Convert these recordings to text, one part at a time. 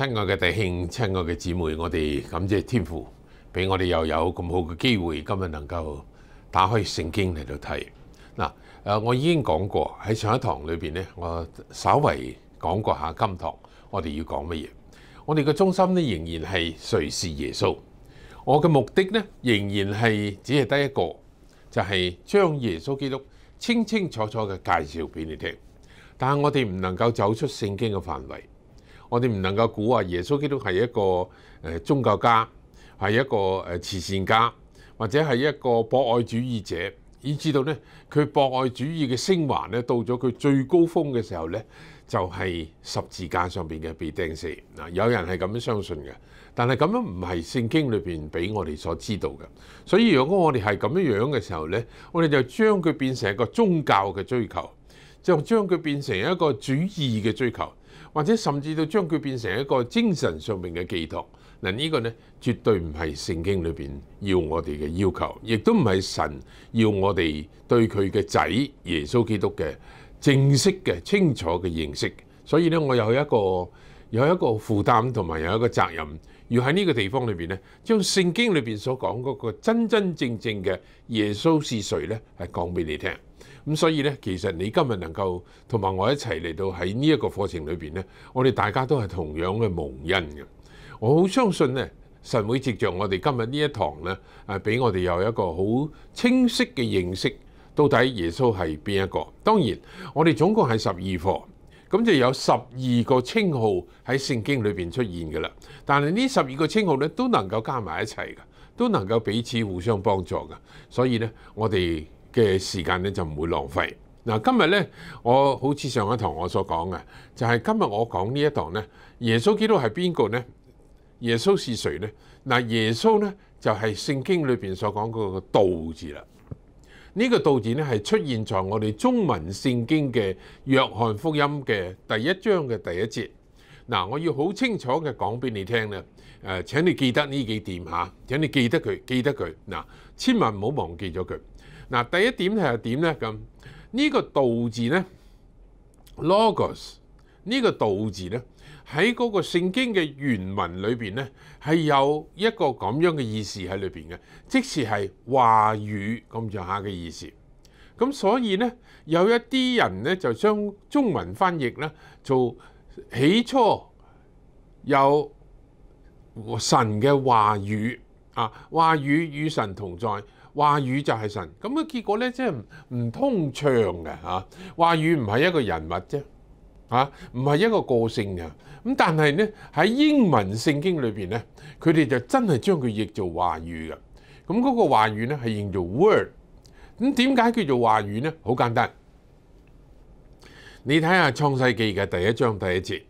親愛嘅弟兄、親愛嘅姊妹，我哋感謝天父俾我哋又有咁好嘅機會，今日能夠打開聖經嚟到睇。嗱，誒，我已經講過喺上一堂裏邊咧，我稍微講過下今堂我哋要講乜嘢。我哋嘅中心咧仍然係誰是耶穌，我嘅目的咧仍然係只係得一個，就係將耶穌基督清清楚楚嘅介紹俾你聽。但係我哋唔能夠走出聖經嘅範圍。我哋唔能夠估啊！耶穌基督係一個誒宗教家，係一個誒慈善家，或者係一個博愛主義者，以至到呢，佢博愛主義嘅升華呢，到咗佢最高峰嘅時候呢，就係十字架上邊嘅被釘死。嗱，有人係咁樣相信嘅，但係咁樣唔係聖經裏邊俾我哋所知道嘅。所以如果我哋係咁樣樣嘅時候呢，我哋就將佢變成一個宗教嘅追求，就將佢變成一個主義嘅追求。或者甚至到將佢變成一個精神上面嘅寄託，嗱呢個呢，絕對唔係聖經裏邊要我哋嘅要求，亦都唔係神要我哋對佢嘅仔耶穌基督嘅正式嘅清楚嘅認識。所以呢，我有一個有一個負擔同埋有一個責任，要喺呢個地方裏邊呢，將聖經裏邊所講嗰個真真正正嘅耶穌是誰呢，係講俾你聽。咁所以呢，其實你今日能夠同埋我一齊嚟到喺呢一個課程裏邊呢，我哋大家都係同樣嘅蒙恩嘅。我好相信呢，神會接着我哋今日呢一堂呢，誒俾我哋又一個好清晰嘅認識，到底耶穌係邊一個。當然，我哋總共係十二課，咁就有十二個稱號喺聖經裏邊出現嘅啦。但係呢十二個稱號咧，都能夠加埋一齊嘅，都能夠彼此互相幫助嘅。所以呢，我哋。嘅時間咧就唔會浪費。嗱，今日咧我好似上一堂我所講嘅，就係今日我講呢一堂咧，耶穌基督係邊個咧？耶穌是誰咧？嗱，耶穌咧就係聖經裏邊所講嗰個道字啦。呢個道字咧係出現在我哋中文聖經嘅約翰福音嘅第一章嘅第一節。嗱，我要好清楚嘅講俾你聽咧，誒，請你記得呢幾點嚇，請你記得佢，記得佢，嗱，千萬唔好忘記咗佢。嗱，第一點係點咧？咁呢個道字咧，logos，呢個道字咧，喺嗰個聖經嘅原文裏邊咧，係有一個咁樣嘅意思喺裏邊嘅，即是係話語咁上下嘅意思。咁所以咧，有一啲人咧就將中文翻譯咧做起初有神嘅話語。啊，话语与神同在，话语就系神。咁嘅结果咧，即系唔通畅嘅。吓，话语唔系一个人物啫，吓，唔系一个个性嘅。咁但系咧喺英文圣经里边咧，佢哋就真系将佢译做话语嘅。咁嗰个话语咧系用做 word。咁点解叫做话语咧？好简单，你睇下创世記嘅第一章第一节，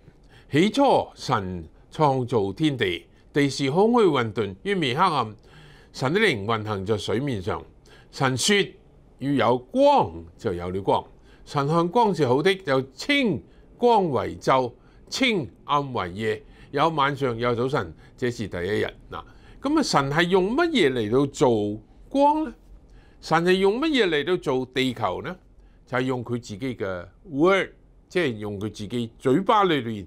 起初神创造天地。地是空虛混沌於面黑暗，神的靈運行在水面上。神說：要有光，就有了光。神看光是好的，就清光為昼，清暗為夜，有晚上有早晨，這是第一日。嗱，咁啊，神係用乜嘢嚟到做光呢？神係用乜嘢嚟到做地球呢？就係用佢自己嘅 w o r d 即係用佢自己嘴巴裏面。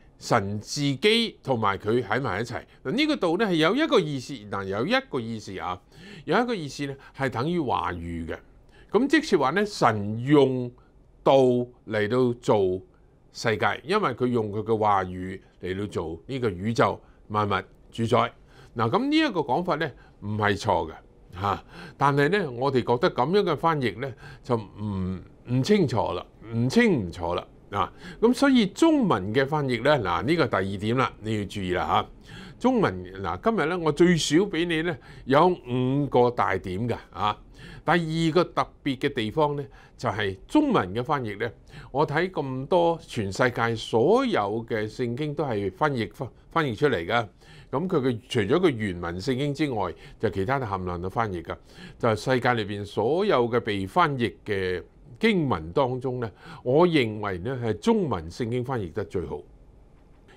神自己同埋佢喺埋一齊嗱，呢個道咧係有一個意思，嗱有一個意思啊，有一個意思咧係等於話語嘅，咁即是話咧神用道嚟到做世界，因為佢用佢嘅話語嚟到做呢個宇宙萬物主宰嗱，咁呢一個講法咧唔係錯嘅嚇，但係咧我哋覺得咁樣嘅翻譯咧就唔唔清楚啦，唔清唔楚啦。嗱，咁所以中文嘅翻譯咧，嗱呢個第二點啦，你要注意啦嚇。中文嗱，今日咧我最少俾你咧有五個大點噶啊。第二個特別嘅地方咧，就係中文嘅翻譯咧。我睇咁多全世界所有嘅聖經都係翻譯翻翻譯出嚟噶。咁佢嘅除咗個原文聖經之外，就其他都含量都翻譯噶。就世界裏邊所有嘅被翻譯嘅。經文當中呢，我認為呢係中文聖經翻譯得最好，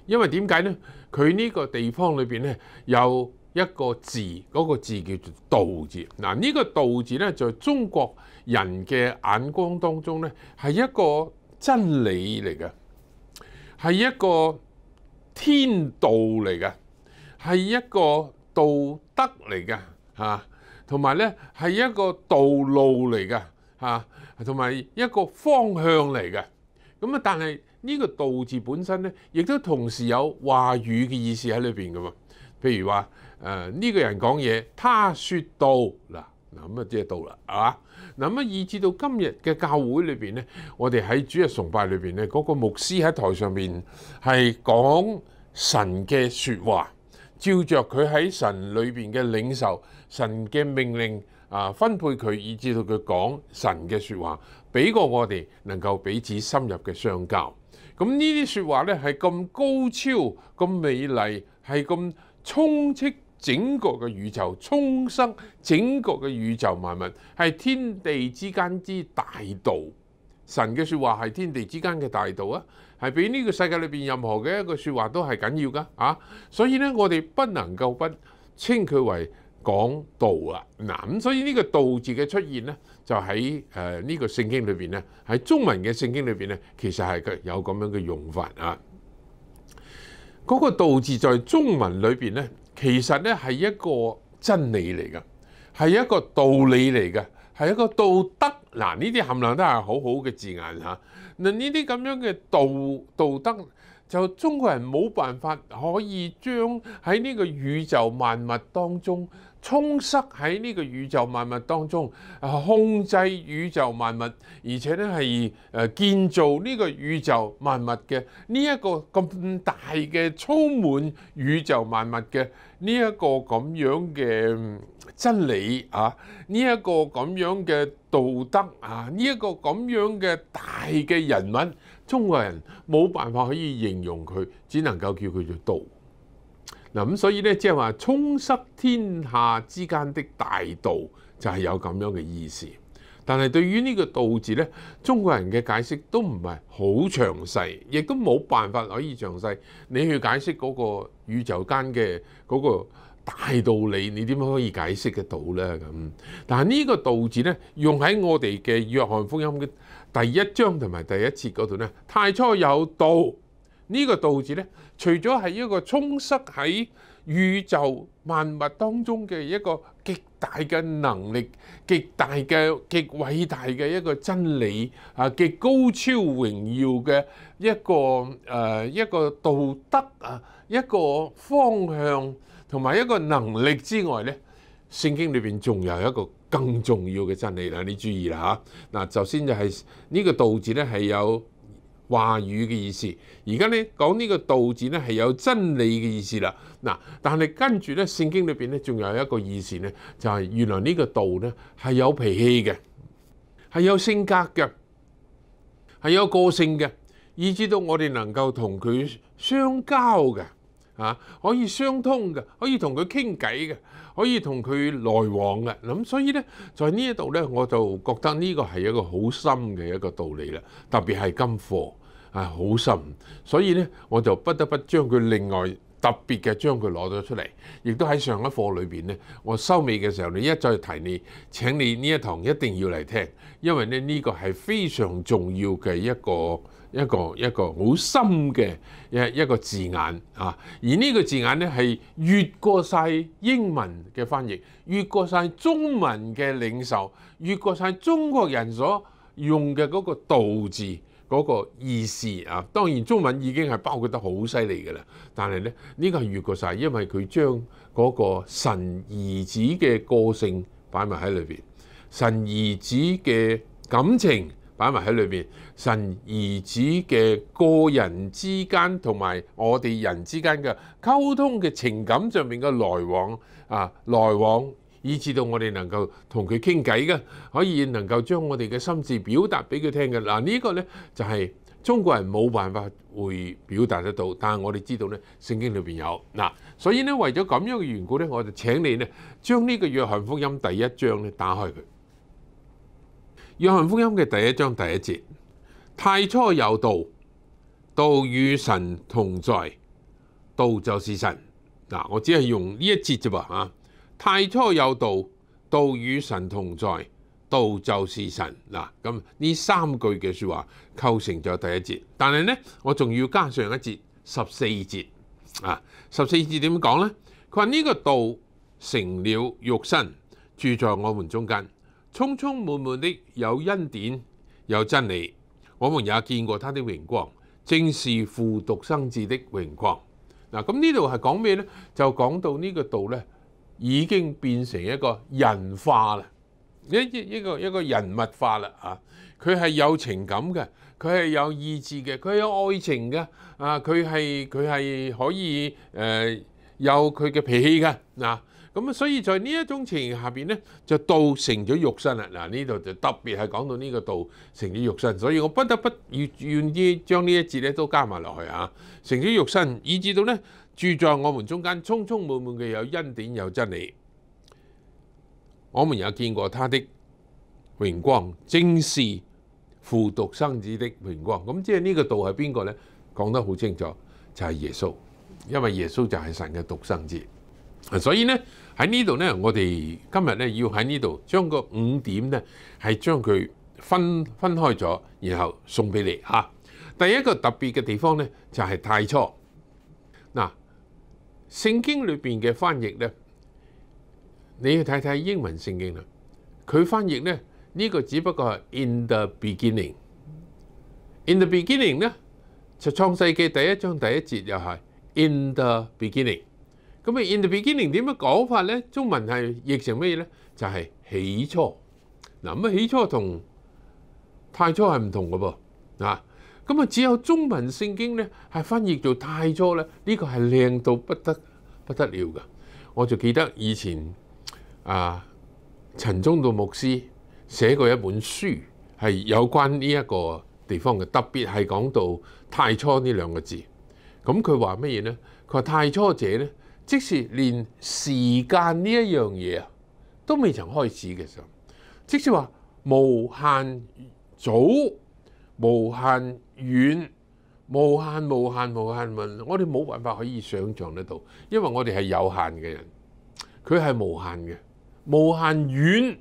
因為點解呢？佢呢個地方裏邊呢，有一個字，嗰個字叫做道字。嗱，呢個道字呢，在中國人嘅眼光當中呢，係一個真理嚟嘅，係一個天道嚟嘅，係一個道德嚟嘅，嚇，同埋呢，係一個道路嚟嘅，嚇。同埋一個方向嚟嘅，咁啊，但係呢個道字本身呢，亦都同時有話語嘅意思喺裏邊噶嘛。譬如話誒呢個人講嘢，他說道嗱嗱咁啊，即係道啦，係嘛？嗱咁啊，以至到今日嘅教會裏邊呢，我哋喺主日崇拜裏邊呢，嗰個牧師喺台上面係講神嘅説話，照着佢喺神裏邊嘅領受，神嘅命令。啊！分配佢，以至到佢講神嘅説話，俾過我哋能夠彼此深入嘅相交。咁呢啲説話呢，係咁高超、咁美麗，係咁充斥整個嘅宇宙，充塞整個嘅宇宙萬物，係天地之間之大道。神嘅説話係天地之間嘅大道啊！係比呢個世界裏邊任何嘅一個説話都係緊要噶啊！所以呢，我哋不能夠不稱佢為。講道啊，嗱咁所以呢個道字嘅出現咧，就喺誒呢個聖經裏邊咧，喺中文嘅聖經裏邊咧，其實係有咁樣嘅用法啊。嗰個道字在中文裏邊咧，其實咧係一個真理嚟噶，係一個道理嚟嘅，係一個道德嗱呢啲含量都係好好嘅字眼嚇。嗱呢啲咁樣嘅道道德，就中國人冇辦法可以將喺呢個宇宙萬物當中。充塞喺呢個宇宙萬物當中，控制宇宙萬物，而且咧係誒建造呢個宇宙萬物嘅呢一個咁大嘅充滿宇宙萬物嘅呢一個咁樣嘅真理啊，呢一個咁樣嘅道德啊，呢一個咁樣嘅大嘅人物，中國人冇辦法可以形容佢，只能夠叫佢做道。嗱咁，所以咧，即係話充塞天下之間的大道，就係有咁樣嘅意思。但係對於呢個道字咧，中國人嘅解釋都唔係好詳細，亦都冇辦法可以詳細你去解釋嗰個宇宙間嘅嗰個大道理，你點樣可以解釋得到咧？咁，但係呢個道字咧，用喺我哋嘅《約翰福音》嘅第一章同埋第一節嗰度咧，太初有道。呢個道字咧，除咗係一個充塞喺宇宙萬物當中嘅一個極大嘅能力、極大嘅極偉大嘅一個真理啊、極高超榮耀嘅一個誒一個道德啊、一個方向同埋一個能力之外咧，聖經裏邊仲有一個更重要嘅真理啦！你注意啦嚇，嗱，首先就係呢個道字咧係有。話語嘅意思，而家咧講呢個道字咧係有真理嘅意思啦。嗱，但係跟住咧，聖經裏邊咧仲有一個意思咧，就係原來呢個道咧係有脾氣嘅，係有性格嘅，係有個性嘅，以至到我哋能夠同佢相交嘅。啊，可以相通嘅，可以同佢傾偈嘅，可以同佢來往嘅。咁所以咧，在呢一度咧，我就覺得呢個係一個好深嘅一個道理啦。特別係金貨啊，好深，所以咧我就不得不將佢另外特別嘅將佢攞咗出嚟，亦都喺上一課裏邊咧，我收尾嘅時候，你一再提你請你呢一堂一定要嚟聽，因為咧呢個係非常重要嘅一個。一個一個好深嘅一一個字眼啊！而呢個字眼咧係越過晒英文嘅翻譯，越過晒中文嘅領袖，越過晒中國人所用嘅嗰個道字嗰個意思啊！當然中文已經係包括得好犀利㗎啦，但係咧呢個係越過晒，因為佢將嗰個神兒子嘅個性擺埋喺裏邊，神兒子嘅感情。摆埋喺里边，神儿子嘅个人之间同埋我哋人之间嘅沟通嘅情感上面嘅来往啊，来往，以至到我哋能够同佢倾偈嘅，可以能够将我哋嘅心智表达俾佢听嘅。嗱，呢个呢，就系中国人冇办法会表达得到，但系我哋知道呢，圣经里边有嗱，所以呢，为咗咁样嘅缘故呢，我就请你呢，将呢个约翰福音第一章咧打开佢。约翰福音嘅第一章第一节：太初有道，道与神同在，道就是神。嗱，我只系用呢一节啫噃。吓，太初有道，道与神同在，道就是神。嗱，咁呢三句嘅说话构成咗第一节。但系呢，我仲要加上一节，十四节。啊，十四节点讲呢？佢话呢个道成了肉身，住在我们中间。充充满满的有恩典有真理，我们也見過他的榮光，正是父独生子的榮光。嗱，咁呢度係講咩呢？就講到呢個道呢，已經變成一個人化啦，一一一個一个人物化啦啊！佢係有情感嘅，佢係有意志嘅，佢有愛情嘅啊，佢係佢系可以誒有佢嘅脾氣嘅嗱。咁所以在呢一種情形下邊咧，就道成咗肉身啦。嗱，呢度就特別係講到呢個道成咗肉身，所以我不得不要願意將呢一節咧都加埋落去啊。成咗肉身，以至到咧住在我們中間，充充滿滿嘅有恩典有真理。我們也見過他的榮光，正是父獨生子的榮光。咁即係呢個道係邊個咧？講得好清楚，就係耶穌，因為耶穌就係神嘅獨生子。所以呢，喺呢度呢，我哋今日呢要喺呢度將個五點呢係將佢分分開咗，然後送俾你嚇。第一個特別嘅地方呢，就係太初嗱，聖經裏邊嘅翻譯呢，你要睇睇英文聖經啦。佢翻譯呢，呢個只不過係 in the beginning。in the beginning 呢，就創世記第一章第一節又係 in the beginning。咁啊，In the beginning 點樣講法咧？中文係譯成咩咧？就係起初嗱。咁啊，起初同太初係唔同嘅噃啊。咁啊，只有中文聖經咧係翻譯做太初咧。呢個係靚到不得不得了嘅。我就記得以前啊，陳忠道牧師寫過一本書係有關呢一個地方嘅，特別係講到太初呢兩個字。咁佢話咩嘢咧？佢話太初者咧。即使連時間呢一樣嘢啊，都未曾開始嘅時候，即使話無限早、無限遠、無限無限無限問，我哋冇辦法可以想像得到，因為我哋係有限嘅人，佢係無限嘅，無限遠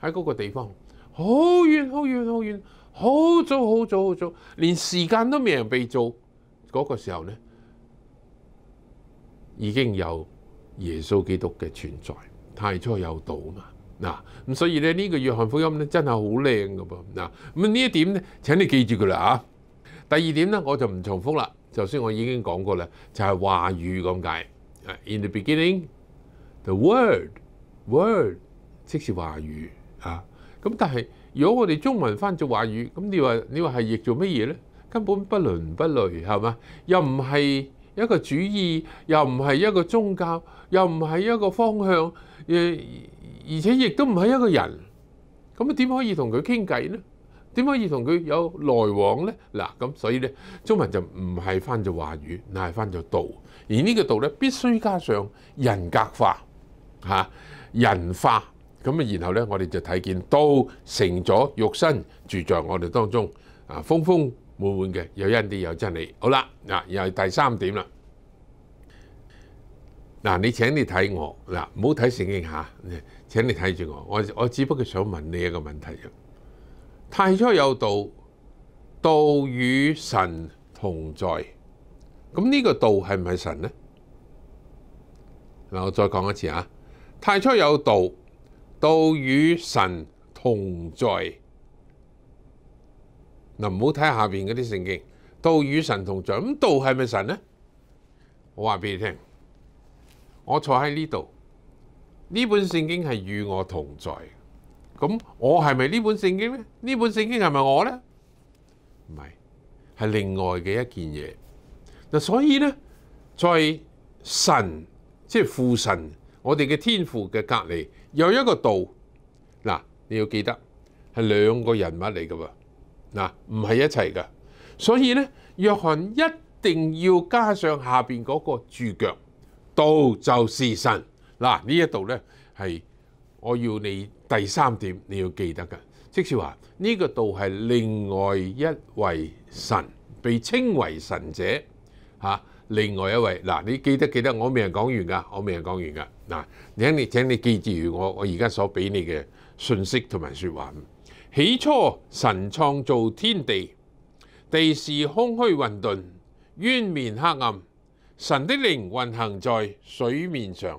喺嗰個地方，好遠好遠好遠，好早好早好早，連時間都未人被做嗰個時候咧。已經有耶穌基督嘅存在，太初有道啊嘛嗱，咁所以咧呢個約翰福音咧真係好靚噶噃嗱，咁呢一點咧請你記住佢啦嚇。第二點咧我就唔重複啦，頭先我已經講過啦，就係話語咁解。In the beginning the word, word，即是話語啊。咁但係如果我哋中文翻做話語，咁你話你話係譯做乜嘢咧？根本不倫不類係嘛，又唔係。一個主意又唔係一個宗教，又唔係一個方向，誒，而且亦都唔係一個人。咁啊，點可以同佢傾偈呢？點可以同佢有來往呢？嗱，咁所以咧，中文就唔係翻咗話語，嗱係翻咗道。而呢個道咧，必須加上人格化嚇、人化。咁啊，然後咧，我哋就睇見道成咗肉身，住在我哋當中啊，風風。滿滿嘅有恩啲有真理。好啦，嗱又第三點啦。嗱，你請你睇我，嗱唔好睇聖經嚇，請你睇住我。我我只不過想問你一個問題啫。太初有道，道與神同在。咁呢個道係唔係神呢？嗱，我再講一次啊！太初有道，道與神同在。嗱，唔好睇下下边嗰啲圣经，道与神同在，咁道系咪神呢？我话俾你听，我坐喺呢度，呢本圣经系与我同在，咁我系咪呢本圣经呢？呢本圣经系咪我呢？唔系，系另外嘅一件嘢。嗱，所以呢，在神即系父神，我哋嘅天父嘅隔離有一个道，嗱，你要记得系两个人物嚟噶喎。嗱，唔係一齊嘅，所以呢，約翰一定要加上下邊嗰個注腳，道就是神。嗱，呢一度呢，係我要你第三點你要記得嘅，即是話呢個道係另外一位神，被稱為神者嚇。另外一位嗱，你記得記得，我未講完㗎，我未講完㗎。嗱，請你請你記住我我而家所俾你嘅信息同埋説話。起初神创造天地，地是空虚混沌，渊面黑暗。神的灵运行在水面上。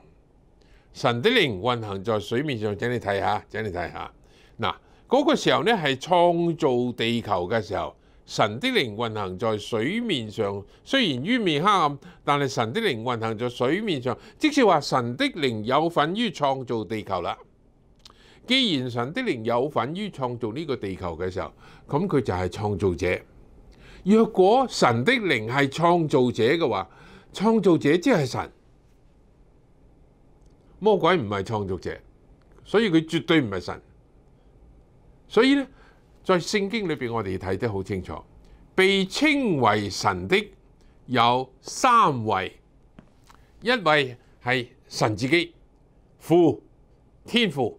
神的灵运行在水面上，请你睇下，请你睇下。嗱，嗰个时候呢系创造地球嘅时候，神的灵运行在水面上。虽然渊面黑暗，但系神的灵运行在水面上，即是话神的灵有份于创造地球啦。既然神的灵有份于创造呢个地球嘅时候，咁佢就系创造者。若果神的灵系创造者嘅话，创造者即系神，魔鬼唔系创造者，所以佢绝对唔系神。所以呢，在圣经里边，我哋睇得好清楚，被称为神的有三位，一位系神自己，父天父。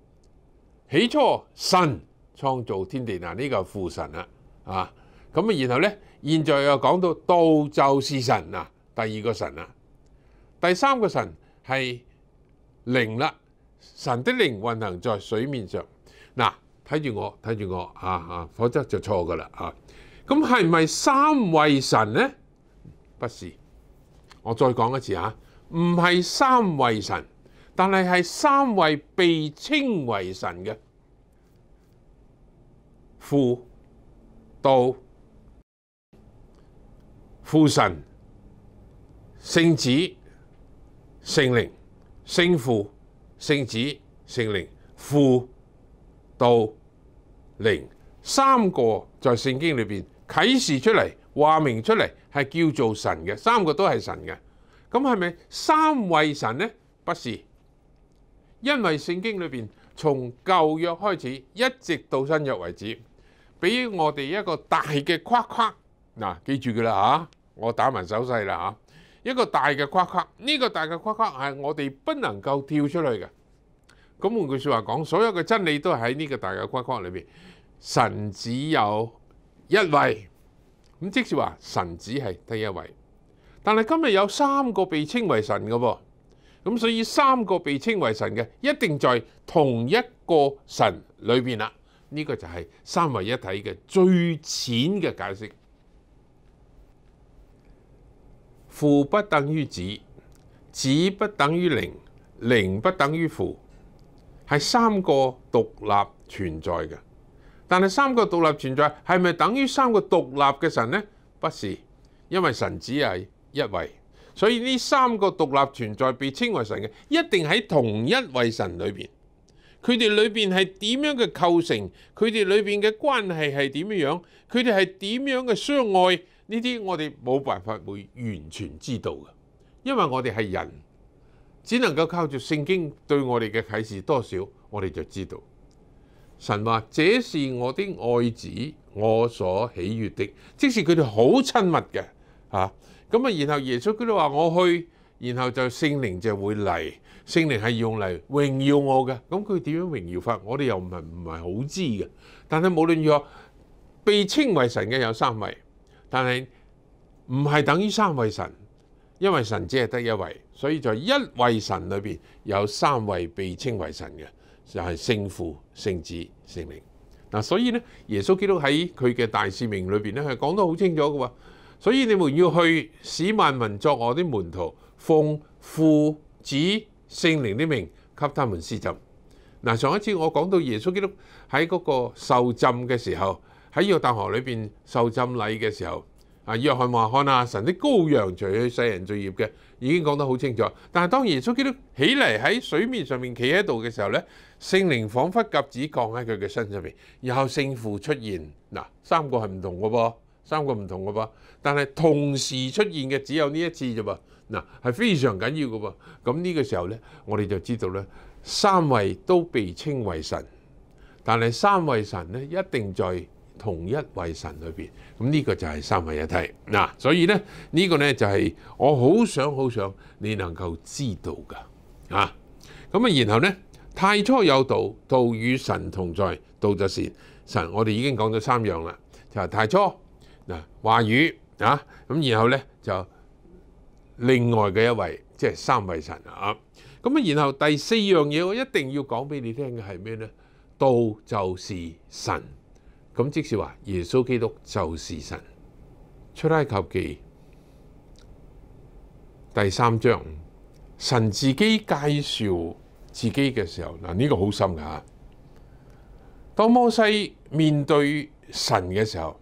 起初神創造天地嗱，呢個父神啦，啊咁啊，然後咧，現在又講到道就是神啊，第二個神啊，第三個神係靈啦，神的靈運行在水面上嗱，睇住我，睇住我啊啊，否則就錯噶啦啊，咁係咪三位神咧？不是，我再講一次啊，唔係三位神。但系系三位被称为神嘅父、道、父神、圣子、圣灵、圣父、圣子、圣灵、父、道、灵，三个在圣经里边启示出嚟、话明出嚟，系叫做神嘅，三个都系神嘅。咁系咪三位神呢？不是。因为圣经里边从旧约开始一直到新约为止，俾我哋一个大嘅框框，嗱记住佢啦吓，我打埋手势啦吓，一个大嘅框框，呢个大嘅框框系我哋不能够跳出去嘅。咁換句说话讲，所有嘅真理都喺呢个大嘅框框里边，神只有一位，咁即是话神只系第一位，但系今日有三个被称为神嘅喎。咁所以三個被稱為神嘅一定在同一個神裏邊啦。呢個就係三為一體嘅最淺嘅解釋。父不等於子，子不等於零，零不等於父，係三個獨立存在嘅。但係三個獨立存在係咪等於三個獨立嘅神呢？不是，因為神只係一位。所以呢三個獨立存在被稱為神嘅，一定喺同一位神裏邊。佢哋裏邊係點樣嘅構成？佢哋裏邊嘅關係係點樣佢哋係點樣嘅相愛？呢啲我哋冇辦法會完全知道嘅，因為我哋係人，只能夠靠住聖經對我哋嘅啟示多少，我哋就知道。神話這是我的愛子，我所喜悅的，即是佢哋好親密嘅，嚇。咁啊，然後耶穌基督話我去，然後就聖靈就會嚟。聖靈係用嚟榮耀我嘅。咁佢點樣榮耀法？我哋又唔係唔係好知嘅。但係無論如何，被稱為神嘅有三位，但係唔係等於三位神，因為神只係得一位。所以在一位神裏邊有三位被稱為神嘅，就係聖父、聖子、聖靈。嗱，所以咧，耶穌基督喺佢嘅大使命裏邊咧，係講得好清楚嘅喎。所以你們要去使萬民作我的門徒，奉父子聖靈的名給他們施浸。嗱，上一次我講到耶穌基督喺嗰個受浸嘅時候，喺约旦河裏边受浸禮嘅時候，啊，約翰话看啊，神的羔羊除去世人罪孽嘅，已經講得好清楚。但係當耶穌基督起嚟喺水面上面企喺度嘅時候呢，聖靈彷彿甲子降喺佢嘅身上面，然後圣父出現。嗱，三個係唔同嘅噃，三個唔同嘅噃。但係同時出現嘅只有呢一次啫噃，嗱係非常緊要嘅噃。咁呢個時候咧，我哋就知道咧，三位都被稱為神，但係三位神咧一定在同一位神裏邊。咁呢個就係三位一體嗱。所以咧，呢個咧就係我好想好想你能夠知道噶啊。咁啊，然後咧，太初有道，道與神同在，道就善，神我哋已經講咗三樣啦，就係太初嗱話語。啊，咁然後咧就另外嘅一位，即係三位神啊。咁啊，然後第四樣嘢，我一定要講俾你聽嘅係咩咧？道就是神，咁即是話耶穌基督就是神。出埃及記第三章，神自己介紹自己嘅時候，嗱呢個好深噶嚇。當摩西面對神嘅時候。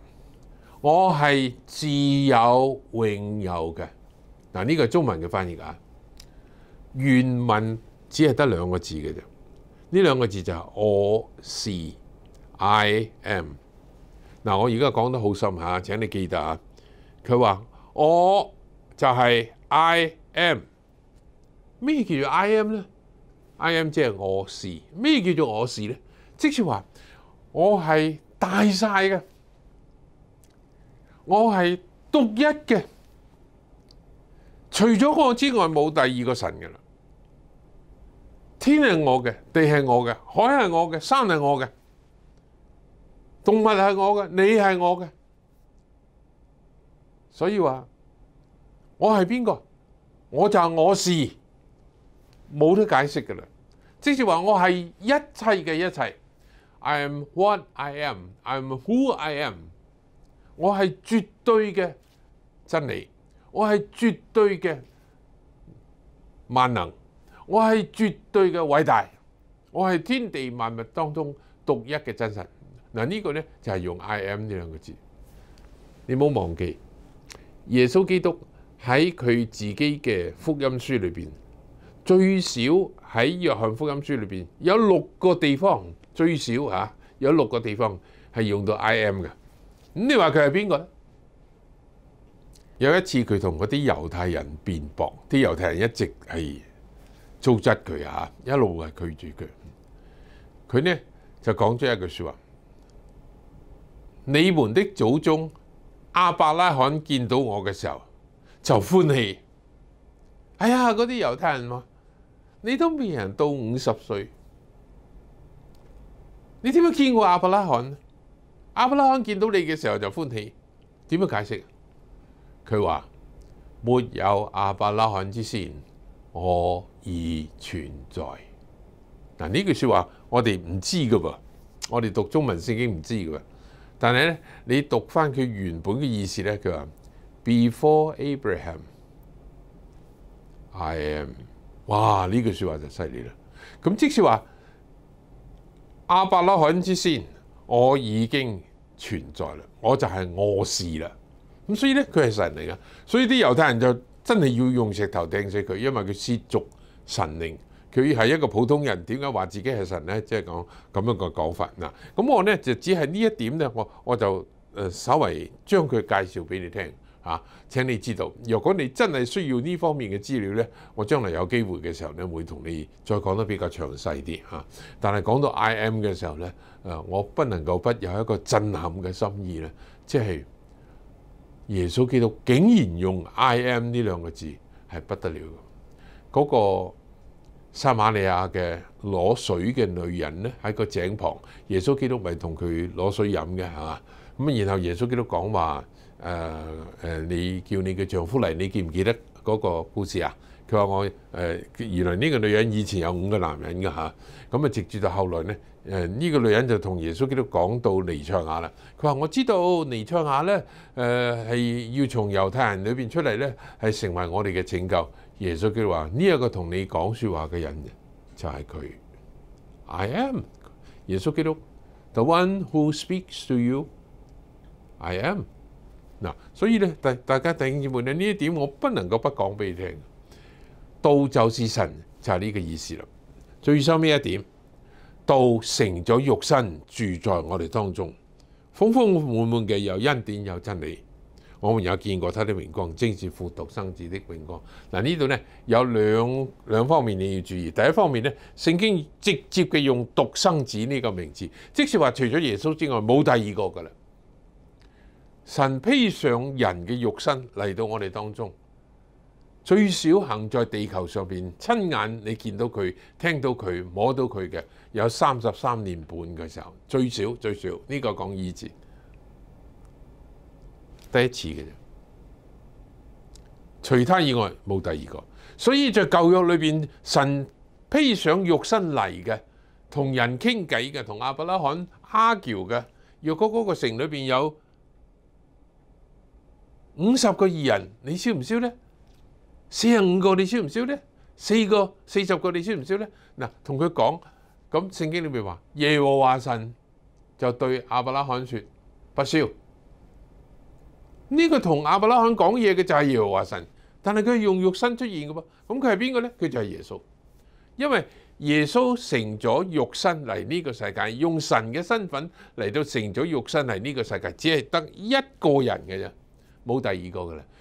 我係自有永有嘅，嗱呢個中文嘅翻譯啊。原文只係得兩個字嘅啫，呢兩個字就係我是 I am。嗱我而家講得好深嚇，請你記得啊。佢話我就係 I am。咩叫做 I am 咧？I am 即係我是咩叫做我是咧？即是話我係大晒嘅。我係獨一嘅，除咗我之外冇第二個神嘅啦。天係我嘅，地係我嘅，海係我嘅，山係我嘅，動物係我嘅，你係我嘅。所以話我係邊個？我就係我是，冇得解釋嘅啦。即係話我係一切嘅一切。I am what I am. I am who I am. 我係絕對嘅真理，我係絕對嘅萬能，我係絕對嘅偉大，我係天地萬物當中獨一嘅真實。嗱呢個咧就係用 I M 呢兩個字，你冇忘記。耶穌基督喺佢自己嘅福音書裏邊，最少喺約翰福音書裏邊有六個地方，最少嚇有六個地方係用到 I M 嘅。咁你話佢係邊個咧？有一次佢同嗰啲猶太人辯駁，啲猶太人一直係糟質佢嚇，一路係拒絕佢。佢呢就講咗一句説話：你們的祖宗阿伯拉罕見到我嘅時候就歡喜。哎呀，嗰啲猶太人話：你都未人到五十歲，你點樣見過阿伯拉罕？阿伯拉罕見到你嘅時候就歡喜，點樣解釋？佢話沒有阿伯拉罕之先，我而存在。嗱呢句説話我哋唔知噶噃，我哋讀中文聖經唔知噶，但係咧你讀翻佢原本嘅意思咧，佢話 Before Abraham I am。哇呢句説話就犀利啦！咁即使話阿伯拉罕之先。我已經存在啦，我就係惡事啦。咁所以咧，佢係神嚟噶。所以啲猶太人就真係要用石頭掟死佢，因為佢涉足神靈，佢係一個普通人。點解話自己係神咧？即係講咁樣個講法嗱。咁我咧就只係呢一點咧，我我就誒稍微將佢介紹俾你聽嚇，請你知道。若果你真係需要呢方面嘅資料咧，我將來有機會嘅時候咧，會同你再講得比較詳細啲嚇。但係講到 I M 嘅時候咧。誒，我不能夠不有一個震撼嘅心意咧，即係耶穌基督竟然用 I M 呢兩個字係不得了嘅。嗰個撒瑪利亞嘅攞水嘅女人咧，喺個井旁，耶穌基督咪同佢攞水飲嘅係咁然後耶穌基督講話誒誒，你叫你嘅丈夫嚟，你記唔記得嗰個故事啊？佢話我誒，原來呢個女人以前有五個男人嘅嚇，咁啊，直至到後來咧。誒呢個女人就同耶穌基督講到尼撒亞啦，佢話我知道尼撒亞咧，誒係要從猶太人裏邊出嚟咧，係成為我哋嘅拯救。耶穌基督話：呢一個同你講説話嘅人就係佢。I am 耶穌基督，the one who speaks to you。I am 嗱，所以咧大大家弟兄姊妹咧呢一點我不能夠不講俾你聽，道就是神就係呢個意思啦。最收尾一點。到成咗肉身住在我哋当中，丰丰满满嘅有恩典有真理。我们有见过他的荣光，正是复独生子的荣光。嗱呢度呢，有两两方面你要注意。第一方面呢，圣经直接嘅用独生子呢个名字，即是话除咗耶稣之外冇第二个噶啦。神披上人嘅肉身嚟到我哋当中。最少行在地球上边，亲眼你见到佢，听到佢，摸到佢嘅，有三十三年半嘅时候，最少最少呢个讲意字，第一次嘅啫。除他以外冇第二个，所以在旧約里边，神披上肉身嚟嘅，同人倾偈嘅，同阿伯拉罕哈叫嘅，若果嗰个城里边有五十个异人，你烧唔烧咧？四十五個你燒唔燒呢？四個四十個你燒唔燒呢？嗱，同佢講咁，聖經裏面話耶和華神就對阿伯拉罕說：不燒。呢個同阿伯拉罕講嘢嘅就係耶和華神，但係佢用肉身出現嘅噃，咁佢係邊個呢？佢就係耶穌，因為耶穌成咗肉身嚟呢個世界，用神嘅身份嚟到成咗肉身嚟呢個世界，只係得一個人嘅啫，冇第二個嘅啦。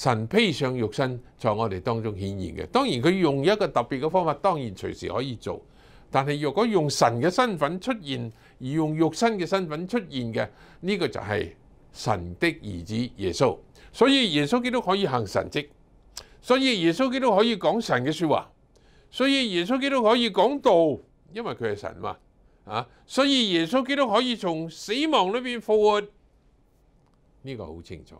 神披上肉身，在我哋当中显现嘅。当然佢用一个特别嘅方法，当然随时可以做。但系若果用神嘅身份出现，而用肉身嘅身份出现嘅，呢个就系神的儿子耶稣。所以耶稣基督可以行神迹，所以耶稣基督可以讲神嘅说话，所以耶稣基督可以讲道，因为佢系神嘛啊。所以耶稣基督可以从死亡里边复活，呢个好清楚。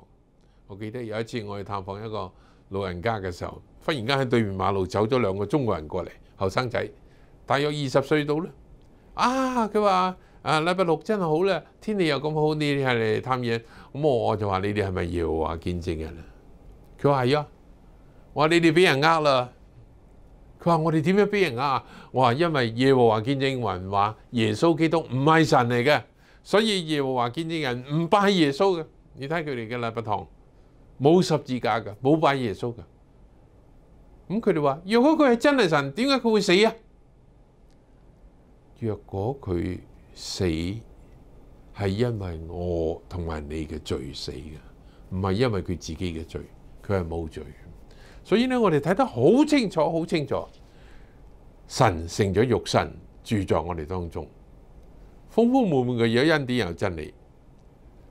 我記得有一次我去探訪一個老人家嘅時候，忽然間喺對面馬路走咗兩個中國人過嚟，後生仔，大約二十歲到啦。啊！佢話：啊禮拜六真係好啦，天氣又咁好，你哋嚟探嘢。咁我就話：你哋係咪耶和華見證人啊？佢話係啊。我話你哋俾人呃啦。佢話：我哋點樣俾人呃啊？我話因為耶和華見證人話耶穌基督唔係神嚟嘅，所以耶和華見證人唔拜耶穌嘅。你睇佢哋嘅禮拜堂。冇十字架噶，冇拜耶穌噶。咁佢哋話：若果佢係真係神，點解佢會死啊？若果佢死係因為我同埋你嘅罪死嘅，唔係因為佢自己嘅罪，佢係冇罪。所以咧，我哋睇得好清楚，好清楚，神成咗肉身，住在我哋當中，風風雨雨嘅有恩典又真理。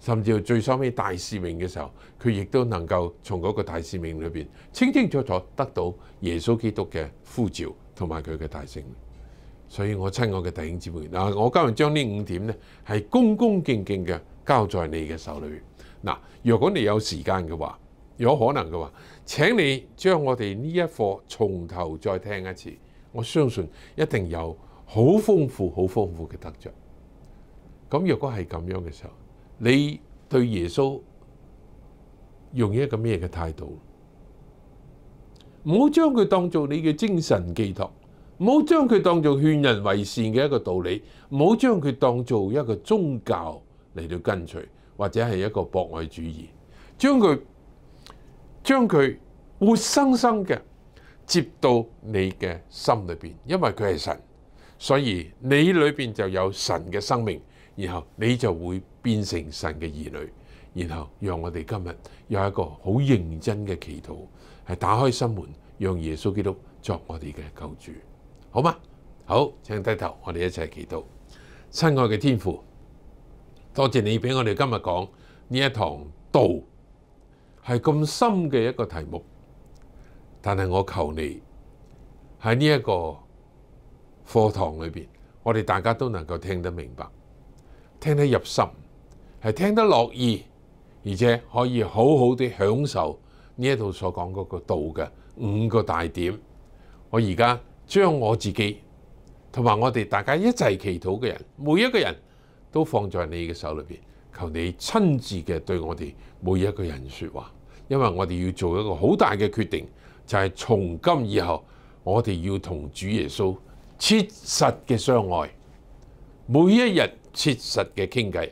甚至最收尾大使命嘅時候，佢亦都能夠從嗰個大使命裏邊清清楚楚得到耶穌基督嘅呼召同埋佢嘅大聖。所以我親爱嘅弟兄姊妹嗱，我今日將呢五點呢係恭恭敬敬嘅交在你嘅手裏邊嗱。若果你有時間嘅話，有可能嘅話，請你將我哋呢一課從頭再聽一次。我相信一定有好豐富、好豐富嘅得着。咁若果係咁樣嘅時候，你對耶穌用一個咩嘅態度？唔好將佢當做你嘅精神寄托，唔好將佢當做勸人為善嘅一個道理，唔好將佢當做一個宗教嚟到跟随，或者係一個博愛主義。將佢将佢活生生嘅接到你嘅心裏边，因為佢係神，所以你裏边就有神嘅生命，然後你就會。变成神嘅儿女，然后让我哋今日有一个好认真嘅祈祷，系打开心门，让耶稣基督作我哋嘅救主，好嘛？好，请低头，我哋一齐祈祷。亲爱嘅天父，多谢你俾我哋今日讲呢一堂道系咁深嘅一个题目，但系我求你喺呢一个课堂里边，我哋大家都能够听得明白，听得入心。係聽得樂意，而且可以好好地享受呢一度所講嗰個道嘅五個大點。我而家將我自己同埋我哋大家一齊祈禱嘅人，每一個人都放在你嘅手裏邊，求你親自嘅對我哋每一個人説話，因為我哋要做一個好大嘅決定，就係從今以後我哋要同主耶穌切實嘅相愛，每一日切實嘅傾偈。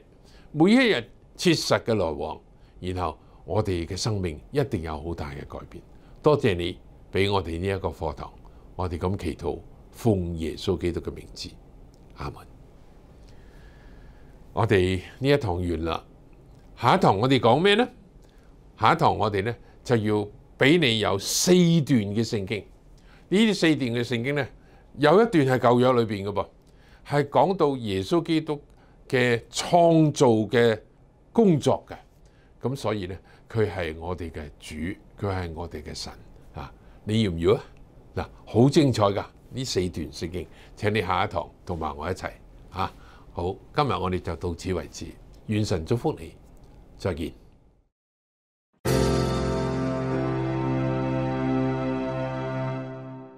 每一日切实嘅来往，然后我哋嘅生命一定有好大嘅改变。多谢你俾我哋呢一个课堂，我哋咁祈祷奉耶稣基督嘅名字，阿门。我哋呢一堂完啦，下一堂我哋讲咩呢？下一堂我哋呢就要俾你有四段嘅圣经，呢四段嘅圣经呢有一段系旧约里边嘅噃，系讲到耶稣基督。嘅創造嘅工作嘅，咁所以咧，佢系我哋嘅主，佢系我哋嘅神啊！你要唔要啊？嗱，好精彩噶呢四段聖經，請你下一堂同埋我一齊啊！好，今日我哋就到此為止，願神祝福你，再見。